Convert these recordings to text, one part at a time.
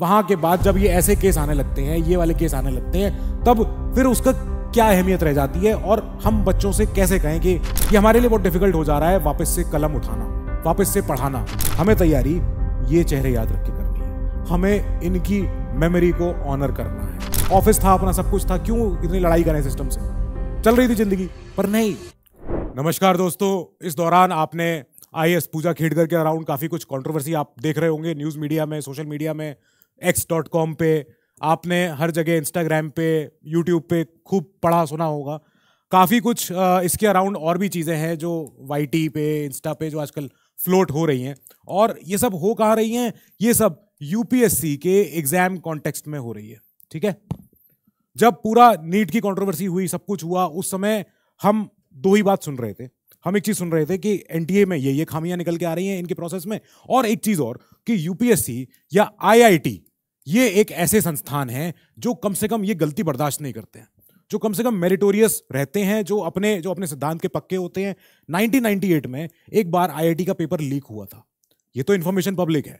वहां के बाद जब ये ऐसे केस आने लगते हैं ये वाले केस आने लगते हैं तब फिर उसका क्या अहमियत रह जाती है और हम बच्चों से कैसे कहें कि ये हमारे लिए बहुत डिफिकल्ट हो जा रहा है वापस से कलम उठाना वापस से पढ़ाना हमें तैयारी ये चेहरे याद रख के करनी है हमें इनकी मेमोरी को ऑनर करना है ऑफिस था अपना सब कुछ था क्यों इतनी लड़ाई करें सिस्टम से चल रही थी जिंदगी पर नहीं नमस्कार दोस्तों इस दौरान आपने आई एस पूजा खेडकर के अराउंड काफी कुछ कंट्रोवर्सी आप देख रहे होंगे न्यूज मीडिया में सोशल मीडिया में एक्स डॉट कॉम पे आपने हर जगह इंस्टाग्राम पे यूट्यूब पे खूब पढ़ा सुना होगा काफ़ी कुछ इसके अराउंड और भी चीज़ें हैं जो वाई पे इंस्टा पे जो आजकल फ्लोट हो रही हैं और ये सब हो कहाँ रही हैं ये सब यूपीएससी के एग्ज़ाम कॉन्टेक्स्ट में हो रही है ठीक है जब पूरा नीट की कंट्रोवर्सी हुई सब कुछ हुआ उस समय हम दो ही बात सुन रहे थे हम एक चीज़ सुन रहे थे कि एन में ये ये खामियां निकल के आ रही हैं इनके प्रोसेस में और एक चीज़ और कि यूपीएससी या आईआईटी ये एक ऐसे संस्थान हैं जो कम से कम ये गलती बर्दाश्त नहीं करते हैं जो कम से कम मेरिटोरियस रहते हैं जो अपने जो अपने सिद्धांत के पक्के होते हैं 1998 में एक बार आईआईटी का पेपर लीक हुआ था ये तो इन्फॉर्मेशन पब्लिक है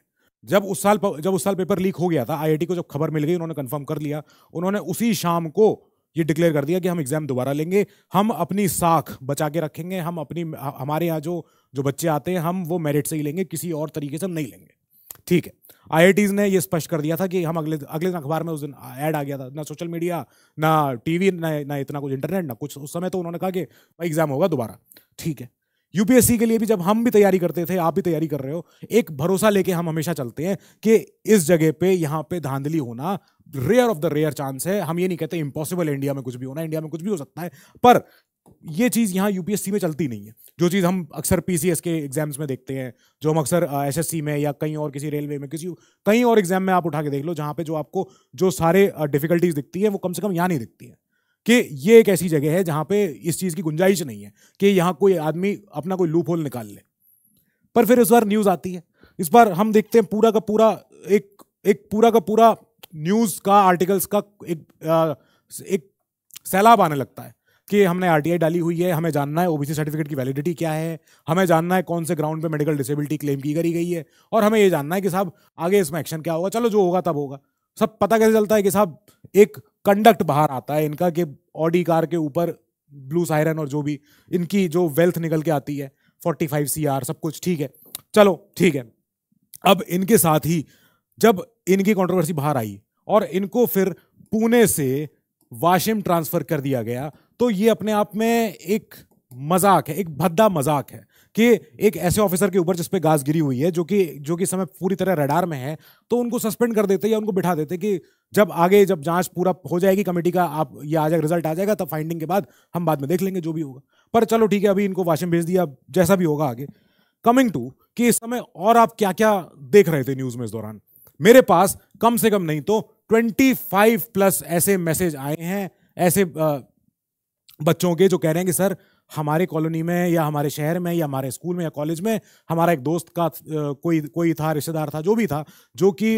जब उस साल जब उस साल पेपर लीक हो गया था आईआईटी को जब खबर मिल गई उन्होंने कंफर्म कर लिया उन्होंने उसी शाम को ये डिक्लेयर कर दिया कि हम एग्जाम दोबारा लेंगे हम अपनी साख बचा के रखेंगे हम अपनी हमारे यहाँ जो जो बच्चे आते हैं हम वो मेरिट से ही लेंगे किसी और तरीके से नहीं लेंगे ठीक है आई ने ये स्पष्ट कर दिया था कि हम अगले अगले दिन अखबार में उस दिन ऐड आ गया था ना सोशल मीडिया ना टीवी ना ना इतना कुछ इंटरनेट ना कुछ उस समय तो उन्होंने कहा कि भाई एग्जाम होगा दोबारा ठीक है यूपीएससी के लिए भी जब हम भी तैयारी करते थे आप भी तैयारी कर रहे हो एक भरोसा लेके हम हमेशा चलते हैं कि इस जगह पे यहाँ पे धांधली होना rare of the rare chance है हम ये नहीं कहते इम्पॉसिबल इंडिया में कुछ भी होना इंडिया में कुछ भी हो सकता है पर ये चीज़ यहाँ यूपीएससी में चलती नहीं है जो चीज़ हम अक्सर पीसीएस के एग्जाम्स में देखते हैं जो हम अक्सर एसएससी में या कहीं और किसी रेलवे में किसी कहीं और एग्जाम में आप उठा के देख लो जहाँ पे जो आपको जो सारे डिफिकल्टीज दिखती है वो कम से कम यहाँ नहीं दिखती है कि ये एक ऐसी जगह है जहाँ पे इस चीज़ की गुंजाइश नहीं है कि यहाँ कोई आदमी अपना कोई लूप होल निकाल ले पर फिर इस बार न्यूज़ आती है इस बार हम देखते हैं पूरा का पूरा एक एक पूरा का पूरा न्यूज़ का आर्टिकल्स का एक एक सैलाब आने लगता है कि हमने आरटीआई डाली हुई है हमें जानना है ओबीसी सर्टिफिकेट की वैलिडिटी क्या है हमें जानना है कौन से ग्राउंड पे मेडिकल डिसेबिलिटी क्लेम की करी गई है और हमें ये जानना है कि साहब आगे इसमें एक्शन क्या होगा चलो जो होगा तब होगा सब पता कैसे चलता है कि साहब एक कंडक्ट बाहर आता है इनका कि ऑडी कार के ऊपर ब्लू साइरन और जो भी इनकी जो वेल्थ निकल के आती है फोर्टी फाइव सी आर सब कुछ ठीक है चलो ठीक है अब इनके साथ ही जब इनकी कॉन्ट्रोवर्सी बाहर आई और इनको फिर पुणे से वाशिम ट्रांसफर कर दिया गया तो ये अपने आप में एक मजाक है एक भद्दा मजाक है कि एक ऐसे ऑफिसर के ऊपर जिसपे गाज गिरी हुई है जो कि जो कि समय पूरी तरह रडार में है तो उनको सस्पेंड कर देते या उनको बिठा देते कि जब आगे जब जांच पूरा हो जाएगी कमेटी का आप ये आ जाएगा रिजल्ट आ जाएगा तब फाइंडिंग के बाद हम बाद में देख लेंगे जो भी होगा पर चलो ठीक है अभी इनको वाशिंग भेज दिया जैसा भी होगा आगे कमिंग टू कि इस समय और आप क्या क्या देख रहे थे न्यूज में इस दौरान मेरे पास कम से कम नहीं तो ट्वेंटी फाइव प्लस ऐसे मैसेज आए हैं ऐसे बच्चों के जो कह रहे हैं कि सर हमारे कॉलोनी में या हमारे शहर में या हमारे स्कूल में या कॉलेज में हमारा एक दोस्त का कोई कोई था रिश्तेदार था जो भी था जो कि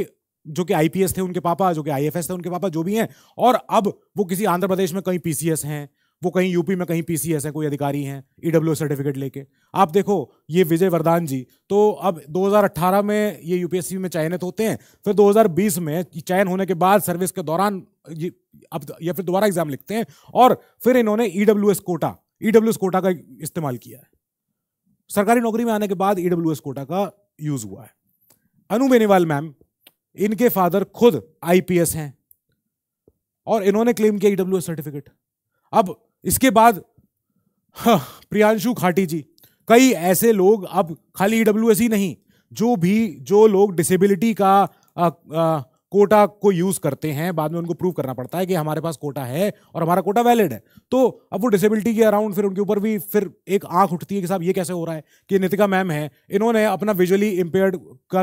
जो कि आईपीएस थे उनके पापा जो कि आईएफएस थे उनके पापा जो भी हैं और अब वो किसी आंध्र प्रदेश में कहीं पीसीएस हैं वो कहीं यूपी में कहीं पीसीएस है कोई अधिकारी हैं ईडब्ल्यू e सर्टिफिकेट लेके आप देखो ये विजय वरदान जी तो अब 2018 में ये यूपीएससी में चयनित होते हैं फिर 2020 में चयन होने के बाद सर्विस के दौरान ये अब तो, या फिर दोबारा एग्जाम लिखते हैं और फिर इन्होंने ईडब्ल्यू कोटा ईडब्ल्यू कोटा का इस्तेमाल किया है सरकारी नौकरी में आने के बाद ईडब्ल्यू e कोटा का यूज हुआ है अनु बेनीवाल मैम इनके फादर खुद आईपीएस हैं और इन्होंने क्लेम किया ईडब्ल्यू e सर्टिफिकेट अब इसके बाद हाँ, प्रियांशु खाटी जी कई ऐसे लोग अब खाली ईडब्ल्यू e ही नहीं जो भी जो लोग डिसेबिलिटी का आ, आ, कोटा को यूज करते हैं बाद में उनको प्रूव करना पड़ता है कि हमारे पास कोटा है और हमारा कोटा वैलिड है तो अब वो डिसेबिलिटी के अराउंड फिर उनके ऊपर भी फिर एक आंख उठती है कि साहब ये कैसे हो रहा है कि नितिका मैम है इन्होंने अपना विजुअली इम्पेयर्ड का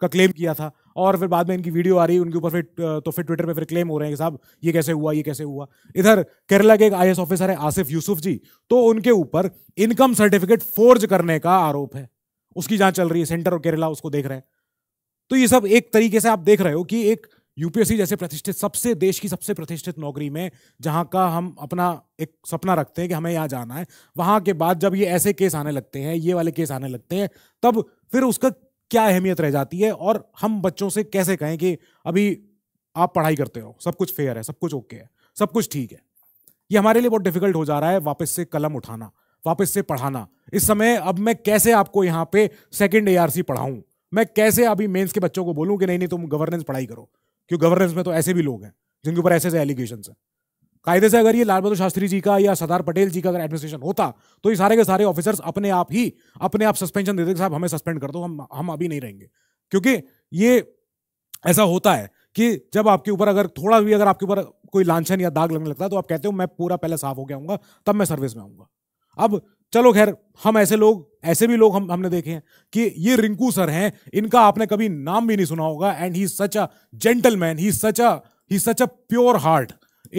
का क्लेम किया था और फिर बाद में इनकी वीडियो आ रही है उनके ऊपर फिर तो फिर ट्विटर पे फिर क्लेम हो रहे हैं कि साहब ये कैसे हुआ ये कैसे हुआ इधर केरला के एक आई ऑफिसर है आसिफ यूसुफ जी तो उनके ऊपर इनकम सर्टिफिकेट फोर्ज करने का आरोप है उसकी जांच चल रही है सेंटर और केरला उसको देख रहे हैं तो ये सब एक तरीके से आप देख रहे हो कि एक यूपीएससी जैसे प्रतिष्ठित सबसे देश की सबसे प्रतिष्ठित नौकरी में जहां का हम अपना एक सपना रखते हैं कि हमें यहाँ जाना है वहां के बाद जब ये ऐसे केस आने लगते हैं ये वाले केस आने लगते हैं तब फिर उसका क्या अहमियत रह जाती है और हम बच्चों से कैसे कहें कि अभी आप पढ़ाई करते हो सब कुछ फेयर है सब कुछ ओके है सब कुछ ठीक है ये हमारे लिए बहुत डिफिकल्ट हो जा रहा है वापस से कलम उठाना वापस से पढ़ाना इस समय अब मैं कैसे आपको यहाँ पे सेकेंड ए पढ़ाऊं मैं कैसे अभी मेंस के बच्चों को बोलूँ कि नहीं नहीं तुम गवर्नेंस पढ़ाई करो क्यों गवर्नेंस में तो ऐसे भी लोग हैं जिनके ऊपर ऐसे ऐसे एलिगेशन हैं कायदे से अगर ये लाल बहादुर शास्त्री जी का या सरदार पटेल जी का अगर एडमिनिस्ट्रेशन होता तो ये सारे के सारे ऑफिसर्स अपने आप ही अपने आप सस्पेंशन देते साहब हमें सस्पेंड कर दो हम हम अभी नहीं रहेंगे क्योंकि ये ऐसा होता है कि जब आपके ऊपर अगर थोड़ा भी अगर आपके ऊपर कोई लांछन या दाग लगने लगता है तो आप कहते हो मैं पूरा पहले साफ हो गया हूँ तब मैं सर्विस में आऊँगा अब चलो खैर हम ऐसे लोग ऐसे भी लोग हम हमने देखे हैं कि ये रिंकू सर हैं इनका आपने कभी नाम भी नहीं सुना होगा and he such a gentleman he such a he such a pure heart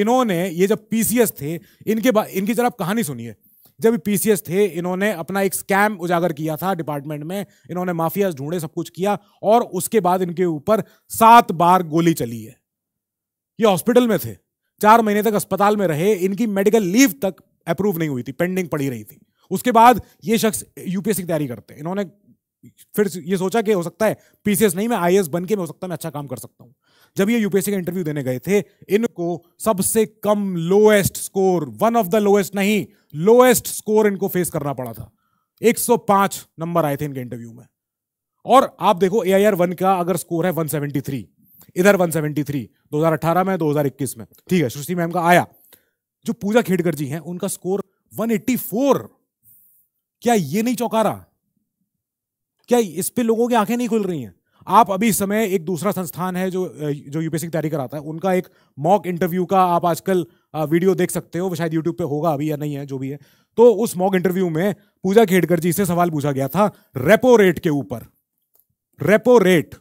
इन्होंने ये जब पीसीएस थे इनके इनकी जरा कहानी सुनिए जब पीसीएस थे इन्होंने अपना एक स्कैम उजागर किया था डिपार्टमेंट में इन्होंने माफिया ढूंढे सब कुछ किया और उसके बाद इनके ऊपर सात बार गोली चली है ये हॉस्पिटल में थे चार महीने तक अस्पताल में रहे इनकी मेडिकल लीव तक अप्रूव नहीं हुई थी पेंडिंग पड़ी रही थी उसके बाद ये शख्स यूपीएससी की तैयारी करते इन्होंने फिर ये सोचा कि हो सकता है पीसीएस नहीं मैं आईएएस बन के मैं हो सकता है मैं अच्छा काम कर सकता हूँ जब ये यूपीएससी का इंटरव्यू देने गए थे इनको सबसे कम lowest score one of the lowest नहीं लोएस्ट स्कोर इनको फेस करना पड़ा था 105 नंबर आए थे इनके इंटरव्यू में और आप देखो ए आई आर वन का अगर स्कोर है 173 इधर 173 2018 में 2021 में ठीक है सृष्टि मैम का आया जो पूजा खेड़कर जी हैं उनका स्कोर 184 क्या ये नहीं चौंका रहा क्या इस पे लोगों की आंखें नहीं खुल रही हैं आप अभी समय एक दूसरा संस्थान है जो जो यूपीएससी की तैयारी कराता है उनका एक मॉक इंटरव्यू का आप आजकल वीडियो देख सकते हो वो शायद यूट्यूब पे होगा अभी या नहीं है जो भी है तो उस मॉक इंटरव्यू में पूजा खेड़कर जी से सवाल पूछा गया था रेपो रेट के ऊपर रेपो रेट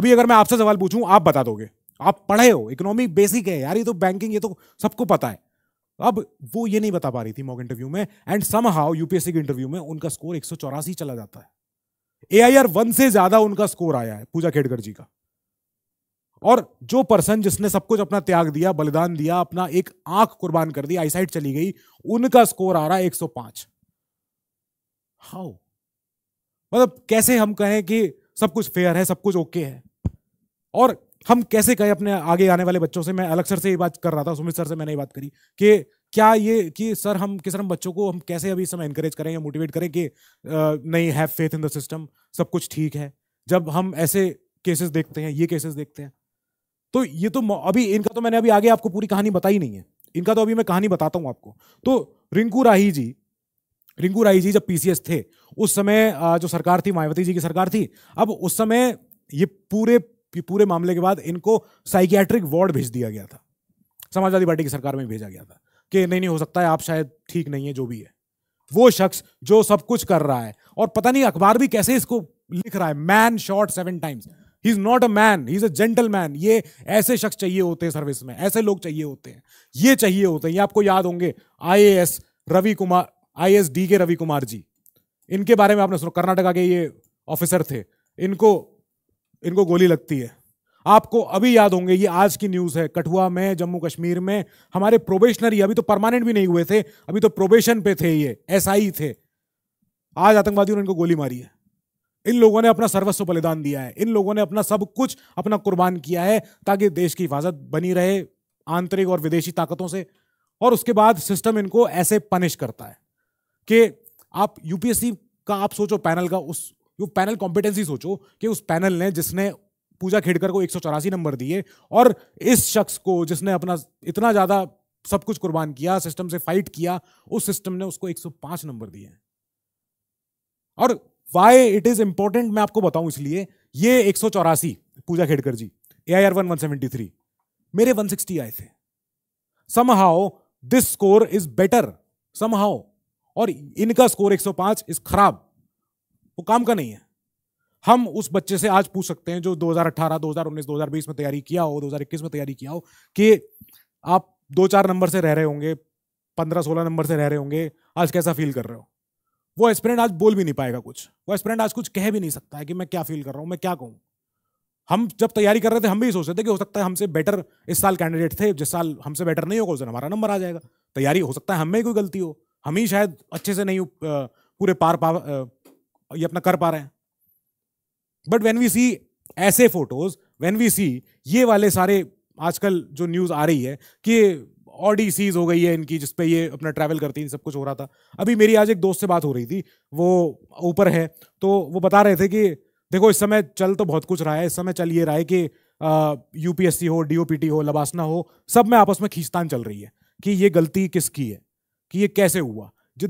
अभी अगर मैं आपसे सवाल पूछूं आप बता दोगे आप पढ़े हो इकोनॉमिक बेसिक है यार ये तो बैंकिंग ये तो सबको पता है अब वो ये नहीं बता पा रही थी मॉक इंटरव्यू में एंड सम हाउ यूपीएससी के इंटरव्यू में उनका स्कोर एक चला जाता है ए आई आर वन से ज्यादा उनका स्कोर आया है पूजा खेडकर जी का और जो पर्सन जिसने सब कुछ अपना त्याग दिया बलिदान दिया अपना एक आंख कुर्बान कर दी आईसाइट चली गई उनका स्कोर आ रहा है एक सौ पांच हाउ मतलब कैसे हम कहें कि सब कुछ फेयर है सब कुछ ओके है और हम कैसे कहें अपने आगे आने वाले बच्चों से मैं अलग सर से ये बात कर रहा था सुमित सर से मैंने ये बात करी कि क्या ये कि सर हम किस हम बच्चों को हम कैसे अभी इस समय इंकरेज करें या मोटिवेट करें कि नहीं have faith in the system सब कुछ ठीक है जब हम ऐसे केसेस देखते हैं ये केसेस देखते हैं तो ये तो अभी इनका तो मैंने अभी आगे आपको पूरी कहानी बताई नहीं है इनका तो अभी मैं कहानी बताता हूँ आपको तो रिंकू राही जी रिंकू राही जी जब पीसीएस थे उस समय जो सरकार थी मायावती जी की सरकार थी अब उस समय ये पूरे पूरे मामले के बाद इनको साइकियाट्रिक वार्ड भेज दिया गया था समाजवादी पार्टी की सरकार में भेजा गया था कि नहीं नहीं हो सकता है आप शायद ठीक नहीं है जो भी है वो शख्स जो सब कुछ कर रहा है और पता नहीं अखबार भी कैसे इसको लिख रहा है man short seven times he is not a man he is a gentleman ये ऐसे शख्स चाहिए होते हैं सर्विस में ऐसे लोग चाहिए होते हैं ये चाहिए होते हैं ये आपको याद होंगे I Ravi Kumar I S D K Ravi Kumar जी इनके बारे में आपने सुना कर्नाटका के ये ऑफिसर थे इनको इनको गोली लगती है आपको अभी याद होंगे ये आज की न्यूज़ है कठुआ में जम्मू कश्मीर में हमारे प्रोबेशनरी अभी तो परमानेंट भी नहीं हुए थे अभी तो प्रोबेशन पे थे ये एसआई थे आज आतंकवादियों ने इनको गोली मारी है इन लोगों ने अपना सर्वस्व बलिदान दिया है इन लोगों ने अपना सब कुछ अपना कुर्बान किया है ताकि देश की हिफाजत बनी रहे आंतरिक और विदेशी ताकतों से और उसके बाद सिस्टम इनको ऐसे पनिश करता है कि आप यूपीएससी का आप सोचो पैनल का उस वो पैनल कॉम्पिटेंसी सोचो कि उस पैनल ने जिसने पूजा खेड़कर को एक नंबर दिए और इस शख्स को जिसने अपना इतना ज़्यादा सब कुछ कुर्बान किया सिस्टम से फाइट किया उस सिस्टम ने उसको 105 नंबर दिए और वाई इट इज इंपॉर्टेंट मैं आपको बताऊं इसलिए ये एक Puja Khedkar ji A I R one one seventy three मेरे वन सिक्सटी आए थे somehow this score is better somehow और इनका स्कोर 105 इज खराब वो काम का नहीं है हम उस बच्चे से आज पूछ सकते हैं जो 2018, 2019, 2020 में तैयारी किया हो 2021 में तैयारी किया हो कि आप दो चार नंबर से रह रहे होंगे पंद्रह सोलह नंबर से रह रहे होंगे आज कैसा फील कर रहे हो वो एस्पिरेंट आज बोल भी नहीं पाएगा कुछ वो एस्पिरेंट आज कुछ कह भी नहीं सकता है कि मैं क्या फील कर रहा हूँ मैं क्या कहूँ हम जब तैयारी कर रहे थे हम भी सोच रहे थे कि हो सकता है हमसे बेटर इस साल कैंडिडेट थे जिस साल हमसे बेटर नहीं होगा उस दिन हमारा नंबर आ जाएगा तैयारी हो सकता है हमें ही कोई गलती हो हम ही शायद अच्छे से नहीं पूरे पार पा ये अपना कर पा रहे हैं बट वेन वी सी ऐसे फोटोज वेन वी सी ये वाले सारे आजकल जो न्यूज आ रही है कि ऑडी सीज हो गई है इनकी जिसपे ये अपना ट्रैवल करती हैं सब कुछ हो रहा था अभी मेरी आज एक दोस्त से बात हो रही थी वो ऊपर है तो वो बता रहे थे कि देखो इस समय चल तो बहुत कुछ रहा है इस समय चल ये रहा है कि यूपीएससी हो डीओपीटी हो लबासना हो सब में आपस में खींचतान चल रही है कि ये गलती किसकी है कि ये कैसे हुआ जो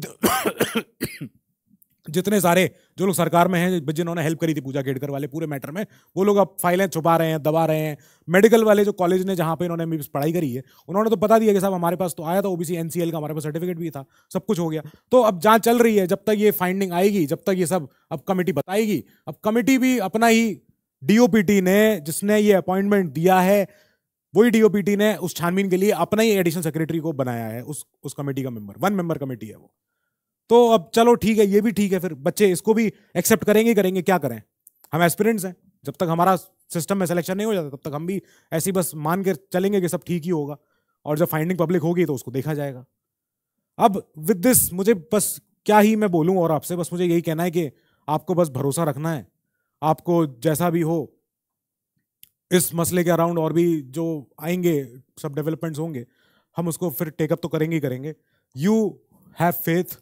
जितने सारे जो लोग सरकार में हैं जिन्होंने हेल्प करी थी पूजा खेड़कर वाले पूरे मैटर में वो लोग अब फाइलें छुपा रहे हैं दबा रहे हैं मेडिकल वाले जो कॉलेज ने जहाँ पे इन्होंने पढ़ाई करी है उन्होंने तो बता दिया कि साहब हमारे पास तो आया था ओबीसी एनसीएल का हमारे पास सर्टिफिकेट भी था सब कुछ हो गया तो अब जाँच चल रही है जब तक ये फाइंडिंग आएगी जब तक ये सब अब कमेटी बताएगी अब कमेटी भी अपना ही डी ने जिसने ये अपॉइंटमेंट दिया है वही डी ने उस छानबीन के लिए अपना ही एडिशनल सेक्रेटरी को बनाया है उस उस कमेटी का मेंबर वन मेंबर कमेटी है वो तो अब चलो ठीक है ये भी ठीक है फिर बच्चे इसको भी एक्सेप्ट करेंगे करेंगे क्या करें हम एस्पिरेंट्स हैं जब तक हमारा सिस्टम में सिलेक्शन नहीं हो जाता तब तक हम भी ऐसे बस मान के चलेंगे कि सब ठीक ही होगा और जब फाइंडिंग पब्लिक होगी तो उसको देखा जाएगा अब विद दिस मुझे बस क्या ही मैं बोलूँ और आपसे बस मुझे यही कहना है कि आपको बस भरोसा रखना है आपको जैसा भी हो इस मसले के अराउंड और भी जो आएंगे सब डेवलपमेंट्स होंगे हम उसको फिर टेकअप तो करेंगे ही करेंगे यू हैव फेथ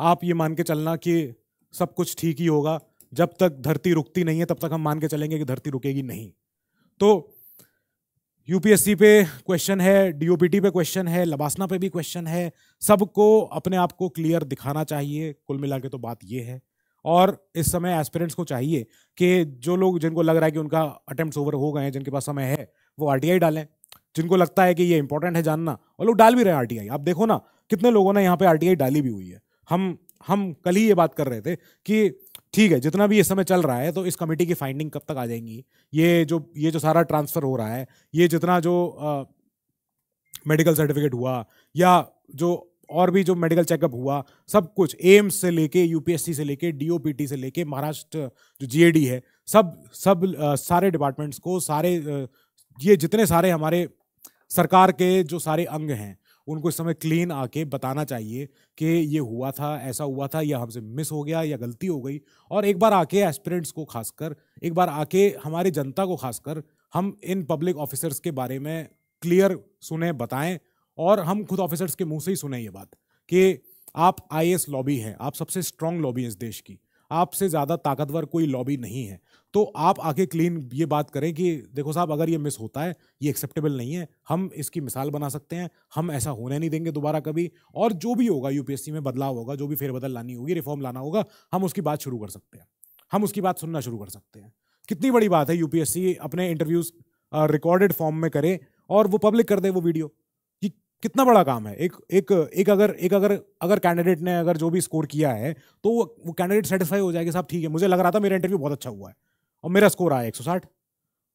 आप ये मान के चलना कि सब कुछ ठीक ही होगा जब तक धरती रुकती नहीं है तब तक हम मान के चलेंगे कि धरती रुकेगी नहीं तो यूपीएससी पे क्वेश्चन है डीओपीटी पे क्वेश्चन है लबासना पे भी क्वेश्चन है सबको अपने आप को क्लियर दिखाना चाहिए कुल मिला के तो बात ये है और इस समय एस्पिरेंट्स को चाहिए कि जो लोग जिनको लग रहा है कि उनका अटेम्प्ट ओवर हो गए हैं जिनके पास समय है वो आर डालें जिनको लगता है कि ये इंपॉर्टेंट है जानना और लोग डाल भी रहे हैं आर आप देखो ना कितने लोगों ने यहाँ पे आर डाली भी हुई है हम हम कल ही ये बात कर रहे थे कि ठीक है जितना भी इस समय चल रहा है तो इस कमेटी की फाइंडिंग कब तक आ जाएंगी ये जो ये जो सारा ट्रांसफ़र हो रहा है ये जितना जो मेडिकल सर्टिफिकेट हुआ या जो और भी जो मेडिकल चेकअप हुआ सब कुछ एम्स से लेके यूपीएससी से लेके डीओपीटी से लेके महाराष्ट्र जो जीएडी है सब सब आ, सारे डिपार्टमेंट्स को सारे आ, ये जितने सारे हमारे सरकार के जो सारे अंग हैं उनको इस समय क्लीन आके बताना चाहिए कि ये हुआ था ऐसा हुआ था या हमसे मिस हो गया या गलती हो गई और एक बार आके एस्पिरेंट्स को खासकर एक बार आके हमारी जनता को खासकर हम इन पब्लिक ऑफिसर्स के बारे में क्लियर सुने बताएं और हम खुद ऑफिसर्स के मुंह से ही सुने ये बात कि आप आई लॉबी हैं आप सबसे स्ट्रांग लॉबी हैं इस देश की आपसे ज़्यादा ताकतवर कोई लॉबी नहीं है तो आप आके क्लीन ये बात करें कि देखो साहब अगर ये मिस होता है ये एक्सेप्टेबल नहीं है हम इसकी मिसाल बना सकते हैं हम ऐसा होने नहीं देंगे दोबारा कभी और जो भी होगा यूपीएससी में बदलाव होगा जो भी फेरबदल लानी होगी रिफॉर्म लाना होगा हम उसकी बात शुरू कर सकते हैं हम उसकी बात सुनना शुरू कर सकते हैं कितनी बड़ी बात है यूपीएससी अपने इंटरव्यूज़ रिकॉर्डेड फॉर्म में करे और वो पब्लिक कर दे वो वीडियो कितना बड़ा काम है एक एक एक अगर एक अगर अगर कैंडिडेट ने अगर जो भी स्कोर किया है तो वो वो कैंडिडेट सेटिस्फाई हो जाएगा साहब ठीक है मुझे लग रहा था मेरा इंटरव्यू बहुत अच्छा हुआ है और मेरा स्कोर आया साठ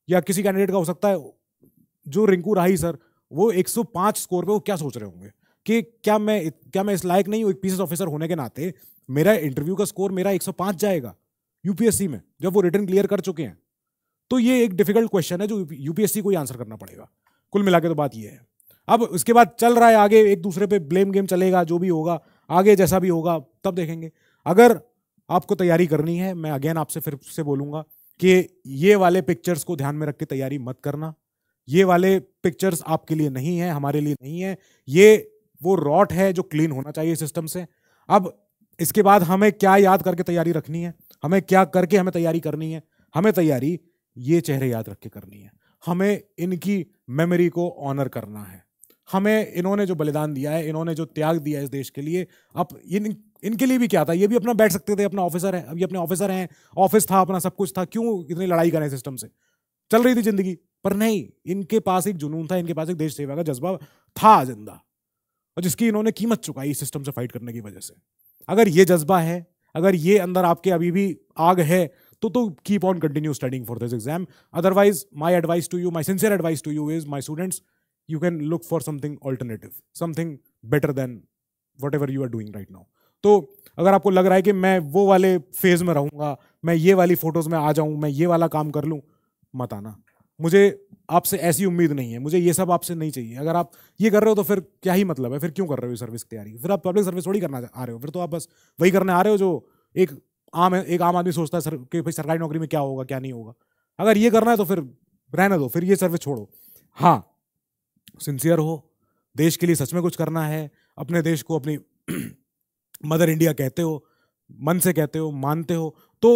या किसी कैंडिडेट का हो सकता है जो रिंकू राही सर वो पाँच स्कोर पर वो क्या सोच रहे होंगे कि क्या मैं क्या मैं इस लायक नहीं हूँ एक पीसीएस ऑफिसर होने के नाते मेरा इंटरव्यू का स्कोर मेरा 105 जाएगा यूपीएससी में जब वो रिटर्न क्लियर कर चुके हैं तो ये एक डिफिकल्ट क्वेश्चन है जो यूपीएससी को ही आंसर करना पड़ेगा कुल मिला के तो बात ये है अब उसके बाद चल रहा है आगे एक दूसरे पे ब्लेम गेम चलेगा जो भी होगा आगे जैसा भी होगा तब देखेंगे अगर आपको तैयारी करनी है मैं अगेन आपसे फिर से बोलूँगा कि ये वाले पिक्चर्स को ध्यान में रख के तैयारी मत करना ये वाले पिक्चर्स आपके लिए नहीं है हमारे लिए नहीं है ये वो रॉट है जो क्लीन होना चाहिए सिस्टम से अब इसके बाद हमें क्या याद करके तैयारी रखनी है हमें क्या करके हमें तैयारी करनी है हमें तैयारी ये चेहरे याद रख के करनी है हमें इनकी मेमोरी को ऑनर करना है हमें इन्होंने जो बलिदान दिया है इन्होंने जो त्याग दिया है इस देश के लिए अब इन इनके लिए भी क्या था ये भी अपना बैठ सकते थे अपना ऑफिसर है अभी अपने ऑफिसर हैं ऑफिस था अपना सब कुछ था क्यों इतनी लड़ाई करें सिस्टम से चल रही थी जिंदगी पर नहीं इनके पास एक जुनून था इनके पास एक देश सेवा का जज्बा था जिंदा और जिसकी इन्होंने कीमत चुकाई इस सिस्टम से फाइट करने की वजह से अगर ये जज्बा है अगर ये अंदर आपके अभी भी आग है तो तो keep on continue studying for this exam otherwise my advice to you my sincere advice to you is my students you can look for something alternative something better than whatever you are doing right now तो अगर आपको लग रहा है कि मैं वो वाले फेज में रहूँगा मैं ये वाली फोटोज़ में आ जाऊँ मैं ये वाला काम कर लूँ मत आना मुझे आपसे ऐसी उम्मीद नहीं है मुझे ये सब आपसे नहीं चाहिए अगर आप ये कर रहे हो तो फिर क्या ही मतलब है फिर क्यों कर रहे हो सर्विस की तैयारी फिर आप पब्लिक सर्विस थोड़ी करना आ रहे हो फिर तो आप बस वही करने आ रहे हो जो एक आम एक आम आदमी सोचता है सर कि भाई सरकारी नौकरी में क्या होगा क्या नहीं होगा अगर ये करना है तो फिर रहने दो फिर ये सर्विस छोड़ो हाँ सिंसियर हो देश के लिए सच में कुछ करना है अपने देश को अपनी मदर इंडिया कहते हो मन से कहते हो मानते हो तो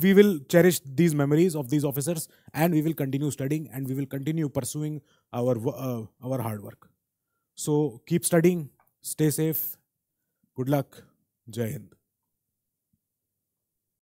we will cherish these memories of these officers and we will continue studying and we will continue pursuing our our hard work so keep studying stay safe good luck Jai Hind